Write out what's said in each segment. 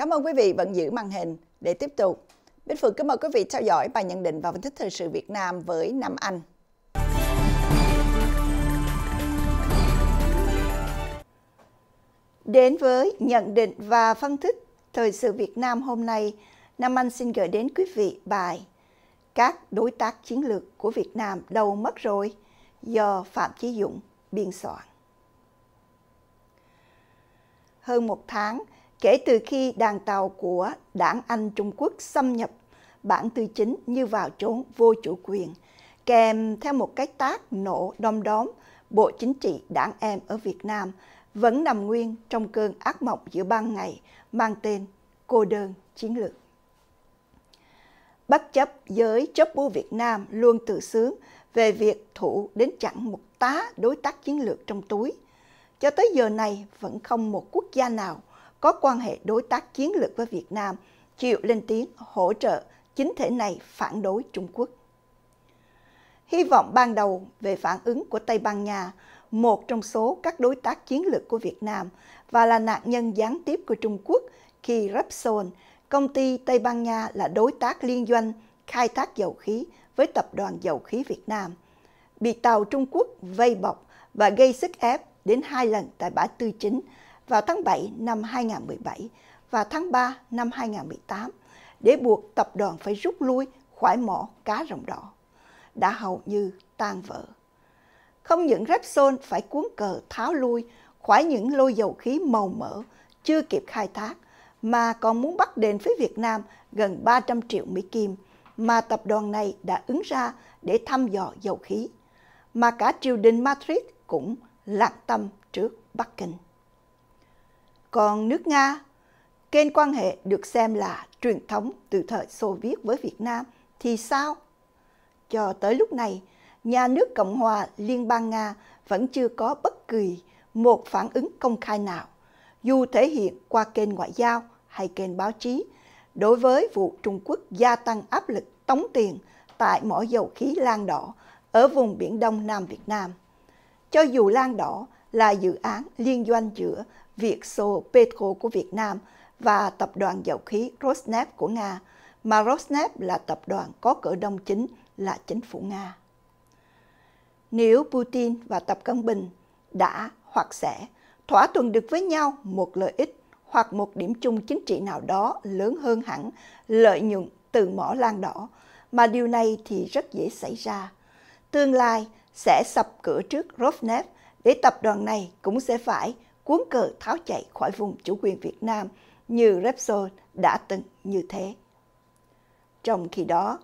Cảm ơn quý vị vẫn giữ màn hình để tiếp tục. Bích Phượng kính mời quý vị theo dõi bài nhận định và phân tích thời sự Việt Nam với Nam Anh. Đến với nhận định và phân tích thời sự Việt Nam hôm nay, Nam Anh xin gửi đến quý vị bài Các đối tác chiến lược của Việt Nam đâu mất rồi do Phạm Chí Dũng biên soạn. Hơn một tháng, kể từ khi đàn tàu của đảng Anh Trung Quốc xâm nhập bản tư chính như vào chốn vô chủ quyền, kèm theo một cái tác nổ đom đóm Bộ Chính trị đảng em ở Việt Nam vẫn nằm nguyên trong cơn ác mộng giữa ban ngày mang tên cô đơn chiến lược. Bất chấp giới chấp bố Việt Nam luôn tự sướng về việc thủ đến chẳng một tá đối tác chiến lược trong túi, cho tới giờ này vẫn không một quốc gia nào có quan hệ đối tác chiến lược với Việt Nam, chịu lên tiếng hỗ trợ chính thể này phản đối Trung Quốc. Hy vọng ban đầu về phản ứng của Tây Ban Nha, một trong số các đối tác chiến lược của Việt Nam và là nạn nhân gián tiếp của Trung Quốc khi Repsol, công ty Tây Ban Nha là đối tác liên doanh khai thác dầu khí với Tập đoàn Dầu khí Việt Nam, bị tàu Trung Quốc vây bọc và gây sức ép đến hai lần tại bãi Tư Chính vào tháng 7 năm 2017 và tháng 3 năm 2018 để buộc tập đoàn phải rút lui khỏi mỏ cá rồng đỏ, đã hầu như tan vỡ. Không những Repsol phải cuốn cờ tháo lui khỏi những lô dầu khí màu mỡ chưa kịp khai thác, mà còn muốn bắt đền phía Việt Nam gần 300 triệu Mỹ Kim mà tập đoàn này đã ứng ra để thăm dò dầu khí. Mà cả triều đình Madrid cũng lạc tâm trước Bắc Kinh. Còn nước Nga, kênh quan hệ được xem là truyền thống từ thời Xô Viết với Việt Nam thì sao? Cho tới lúc này, nhà nước Cộng hòa Liên bang Nga vẫn chưa có bất kỳ một phản ứng công khai nào, dù thể hiện qua kênh ngoại giao hay kênh báo chí, đối với vụ Trung Quốc gia tăng áp lực tống tiền tại mỏ dầu khí Lan Đỏ ở vùng Biển Đông Nam Việt Nam. Cho dù Lan Đỏ là dự án liên doanh giữa Vietso Petro của Việt Nam và tập đoàn dầu khí Rosneft của Nga, mà Rosneft là tập đoàn có cổ đông chính là chính phủ Nga. Nếu Putin và Tập Cận Bình đã hoặc sẽ thỏa thuận được với nhau một lợi ích hoặc một điểm chung chính trị nào đó lớn hơn hẳn lợi nhuận từ mỏ lan đỏ, mà điều này thì rất dễ xảy ra. Tương lai sẽ sập cửa trước Rosneft để tập đoàn này cũng sẽ phải cuốn cờ tháo chạy khỏi vùng chủ quyền Việt Nam như Repsol đã từng như thế. Trong khi đó,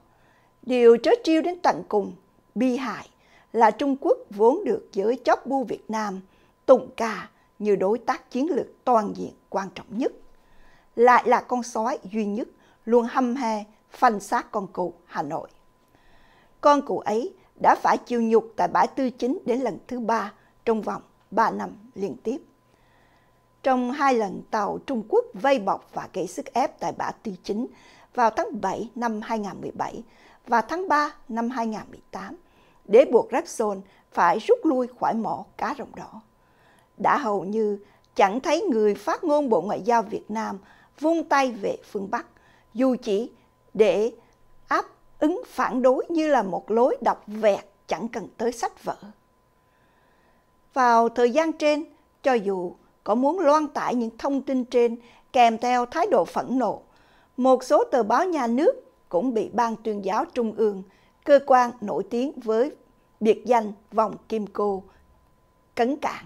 điều trớ trêu đến tận cùng, bi hại là Trung Quốc vốn được giới chóp bu Việt Nam tụng ca như đối tác chiến lược toàn diện quan trọng nhất, lại là con sói duy nhất luôn hâm he phanh xác con cụ Hà Nội. Con cụ ấy đã phải chịu nhục tại bãi tư chính đến lần thứ ba trong vòng 3 năm liên tiếp trong hai lần tàu Trung Quốc vây bọc và gây sức ép tại bã Tư Chính vào tháng 7 năm 2017 và tháng 3 năm 2018 để buộc Repsol phải rút lui khỏi mỏ cá rồng đỏ. Đã hầu như chẳng thấy người phát ngôn Bộ Ngoại giao Việt Nam vung tay về phương Bắc, dù chỉ để áp ứng phản đối như là một lối đọc vẹt chẳng cần tới sách vở. Vào thời gian trên, cho dù có muốn loan tải những thông tin trên kèm theo thái độ phẫn nộ. Một số tờ báo nhà nước cũng bị Ban tuyên giáo Trung ương, cơ quan nổi tiếng với biệt danh vòng kim cô, cấn cản.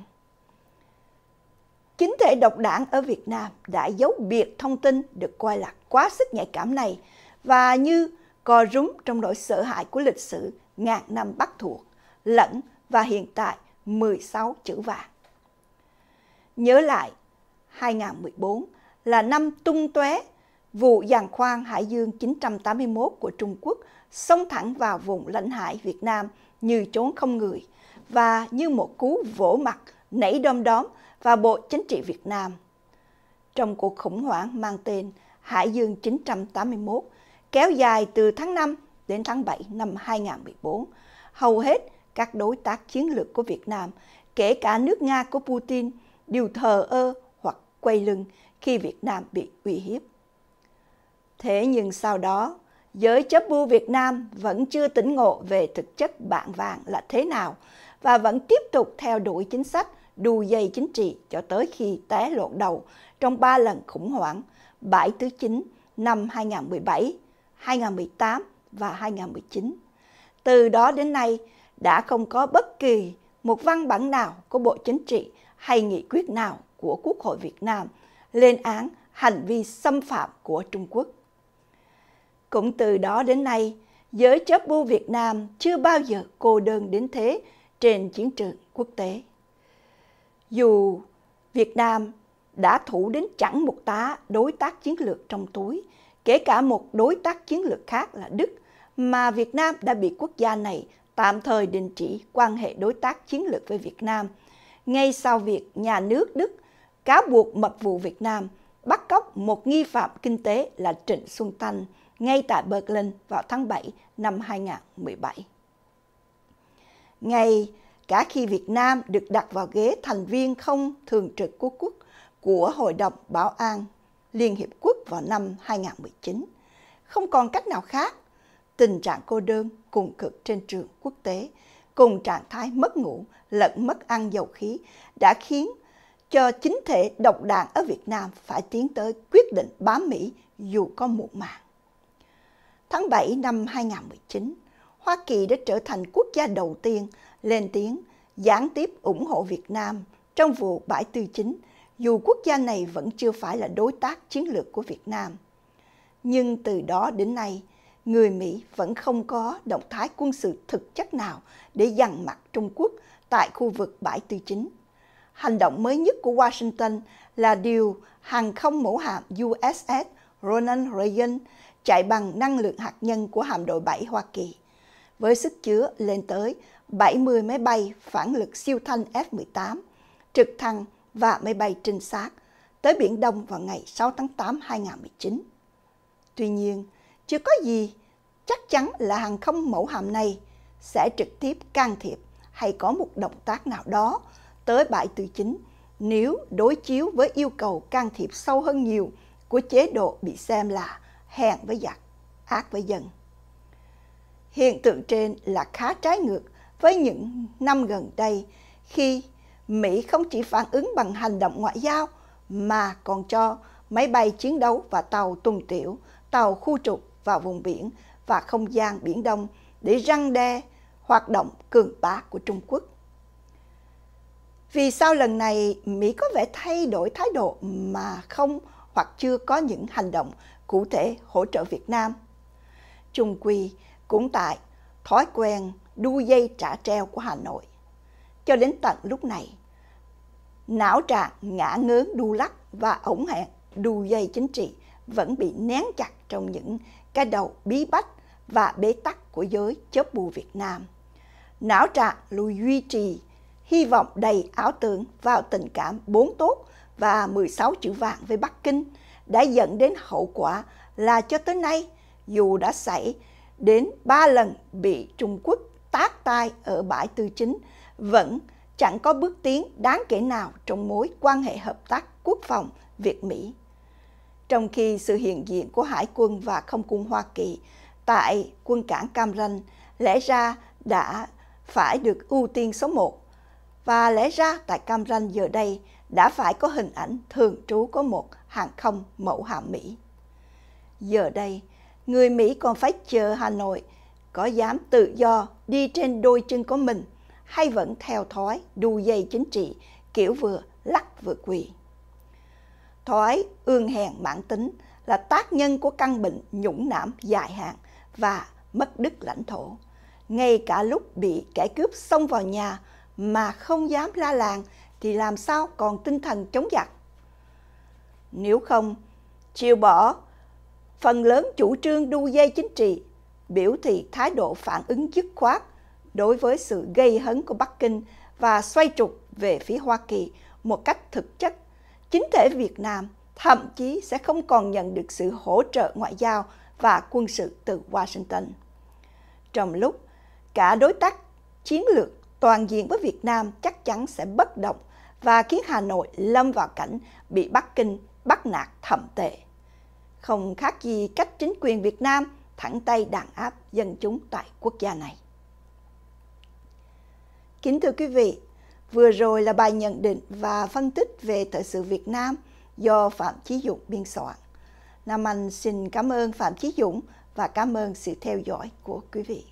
Chính thể độc đảng ở Việt Nam đã giấu biệt thông tin được coi là quá sức nhạy cảm này và như cò rúm trong nỗi sợ hãi của lịch sử ngàn năm bắt thuộc, lẫn và hiện tại 16 chữ vàng nhớ lại 2014 là năm tung tóe vụ giàn khoan Hải Dương 981 của Trung Quốc xông thẳng vào vùng lãnh hải Việt Nam như trốn không người và như một cú vỗ mặt nảy đom đóm vào Bộ Chính trị Việt Nam. Trong cuộc khủng hoảng mang tên Hải Dương 981 kéo dài từ tháng 5 đến tháng 7 năm 2014, hầu hết các đối tác chiến lược của Việt Nam, kể cả nước Nga của Putin, đều thờ ơ hoặc quay lưng khi Việt Nam bị uy hiếp. Thế nhưng sau đó, giới chấp bưu Việt Nam vẫn chưa tỉnh ngộ về thực chất bạn vàng là thế nào và vẫn tiếp tục theo đuổi chính sách đu dây chính trị cho tới khi té lộn đầu trong ba lần khủng hoảng bãi thứ 9 năm 2017, 2018 và 2019. Từ đó đến nay đã không có bất kỳ một văn bản nào của Bộ Chính trị hay nghị quyết nào của Quốc hội Việt Nam lên án hành vi xâm phạm của Trung Quốc. Cũng từ đó đến nay, giới chấp bu Việt Nam chưa bao giờ cô đơn đến thế trên chiến trường quốc tế. Dù Việt Nam đã thủ đến chẳng một tá đối tác chiến lược trong túi, kể cả một đối tác chiến lược khác là Đức, mà Việt Nam đã bị quốc gia này tạm thời đình chỉ quan hệ đối tác chiến lược với Việt Nam – ngay sau việc nhà nước Đức cáo buộc mật vụ Việt Nam bắt cóc một nghi phạm kinh tế là Trịnh Xuân Thanh ngay tại Berlin vào tháng 7 năm 2017. Ngay cả khi Việt Nam được đặt vào ghế thành viên không thường trực của quốc của Hội đồng Bảo an Liên Hiệp Quốc vào năm 2019, không còn cách nào khác, tình trạng cô đơn cùng cực trên trường quốc tế cùng trạng thái mất ngủ lẫn mất ăn dầu khí đã khiến cho chính thể độc đảng ở Việt Nam phải tiến tới quyết định bám Mỹ dù có muộn màng. Tháng 7 năm 2019, Hoa Kỳ đã trở thành quốc gia đầu tiên lên tiếng gián tiếp ủng hộ Việt Nam trong vụ bãi tư chính, dù quốc gia này vẫn chưa phải là đối tác chiến lược của Việt Nam. Nhưng từ đó đến nay, người Mỹ vẫn không có động thái quân sự thực chất nào để dằn mặt Trung Quốc tại khu vực bãi tư chính. Hành động mới nhất của Washington là điều hàng không mẫu hạm USS Ronald Reagan chạy bằng năng lượng hạt nhân của hạm đội 7 Hoa Kỳ, với sức chứa lên tới 70 máy bay phản lực siêu thanh F-18, trực thăng và máy bay trinh sát tới Biển Đông vào ngày 6 tháng 8 2019. Tuy nhiên, chưa có gì chắc chắn là hàng không mẫu hạm này sẽ trực tiếp can thiệp hay có một động tác nào đó tới bãi tư chính nếu đối chiếu với yêu cầu can thiệp sâu hơn nhiều của chế độ bị xem là hèn với giặc, ác với dân. Hiện tượng trên là khá trái ngược với những năm gần đây khi Mỹ không chỉ phản ứng bằng hành động ngoại giao mà còn cho máy bay chiến đấu và tàu tuần tiểu, tàu khu trục vào vùng biển và không gian Biển Đông để răng đe hoạt động cường bá của Trung Quốc. Vì sao lần này Mỹ có vẻ thay đổi thái độ mà không hoặc chưa có những hành động cụ thể hỗ trợ Việt Nam? Trung Quy cũng tại thói quen đu dây trả treo của Hà Nội. Cho đến tận lúc này, não trạng ngã ngớn đu lắc và ổng hẹn đu dây chính trị vẫn bị nén chặt trong những cái đầu bí bách và bế tắc của giới chớp bù Việt Nam. Não trạng lùi duy trì, hy vọng đầy ảo tưởng vào tình cảm bốn tốt và 16 chữ vàng với Bắc Kinh đã dẫn đến hậu quả là cho tới nay, dù đã xảy đến ba lần bị Trung Quốc tác tai ở bãi tư chính, vẫn chẳng có bước tiến đáng kể nào trong mối quan hệ hợp tác quốc phòng Việt-Mỹ trong khi sự hiện diện của Hải quân và Không quân Hoa Kỳ tại quân cảng Cam Ranh lẽ ra đã phải được ưu tiên số một và lẽ ra tại Cam Ranh giờ đây đã phải có hình ảnh thường trú có một hàng không mẫu hạm Mỹ. Giờ đây, người Mỹ còn phải chờ Hà Nội có dám tự do đi trên đôi chân của mình hay vẫn theo thói đu dây chính trị kiểu vừa lắc vừa quỳ thói ương hèn mãn tính là tác nhân của căn bệnh nhũng nảm dài hạn và mất đức lãnh thổ. Ngay cả lúc bị kẻ cướp xông vào nhà mà không dám la làng thì làm sao còn tinh thần chống giặc. Nếu không, chịu bỏ phần lớn chủ trương đu dây chính trị, biểu thị thái độ phản ứng dứt khoát đối với sự gây hấn của Bắc Kinh và xoay trục về phía Hoa Kỳ một cách thực chất chính thể Việt Nam thậm chí sẽ không còn nhận được sự hỗ trợ ngoại giao và quân sự từ Washington. Trong lúc cả đối tác chiến lược toàn diện với Việt Nam chắc chắn sẽ bất động và khiến Hà Nội lâm vào cảnh bị Bắc Kinh bắt nạt thậm tệ. Không khác gì cách chính quyền Việt Nam thẳng tay đàn áp dân chúng tại quốc gia này. Kính thưa quý vị, Vừa rồi là bài nhận định và phân tích về thời sự Việt Nam do Phạm Chí Dũng biên soạn. Nam Anh xin cảm ơn Phạm Chí Dũng và cảm ơn sự theo dõi của quý vị.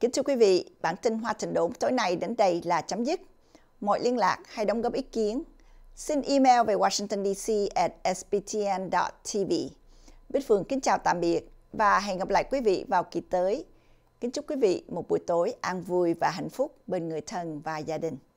Kính thưa quý vị, bản tin Hoa Trình Đốn tối nay đến đây là chấm dứt. Mọi liên lạc hay đóng góp ý kiến, xin email về Washington at sbtn.tv. Bích Phương kính chào tạm biệt và hẹn gặp lại quý vị vào kỳ tới. Kính chúc quý vị một buổi tối an vui và hạnh phúc bên người thân và gia đình.